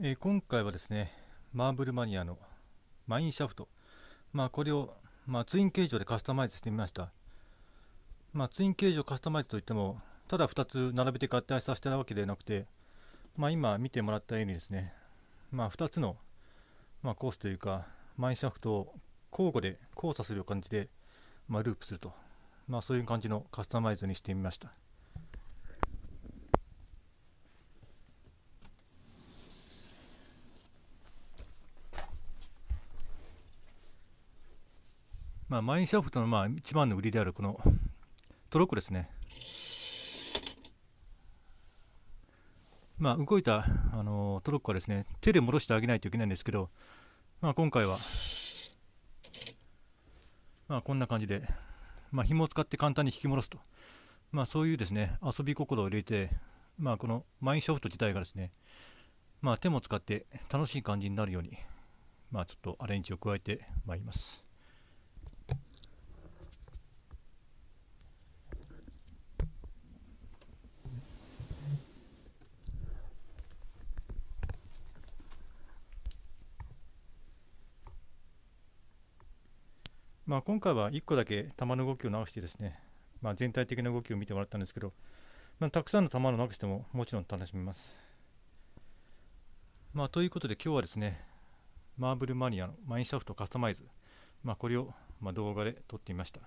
えー、今回はですねマーブルマニアのマインシャフト、まあ、これを、まあ、ツイン形状でカスタマイズしてみました、まあ、ツイン形状カスタマイズといってもただ2つ並べて合体させたわけではなくて、まあ、今見てもらったようにですね、まあ、2つの、まあ、コースというかマインシャフトを交互で交差する感じで、まあ、ループすると、まあ、そういう感じのカスタマイズにしてみました。まあ、マインシャフトのまあ一番の売りであるこのトロッコですね。まあ、動いた、あのトロッコはですね手で戻してあげないといけないんですけど、まあ、今回は、まあ、こんな感じで、まあ、紐を使って簡単に引き戻すと、まあ、そういうですね遊び心を入れて、まあ、このマインシャフト自体がですね、まあ、手も使って楽しい感じになるように、まあ、ちょっとアレンジを加えてまいります。まあ、今回は1個だけ球の動きを直してですね、まあ、全体的な動きを見てもらったんですけど、まあ、たくさんの球をなくしてももちろん楽しめます。まあ、ということで今日はですね、マーブルマニアのマインシャフトカスタマイズ、まあ、これをま動画で撮ってみました。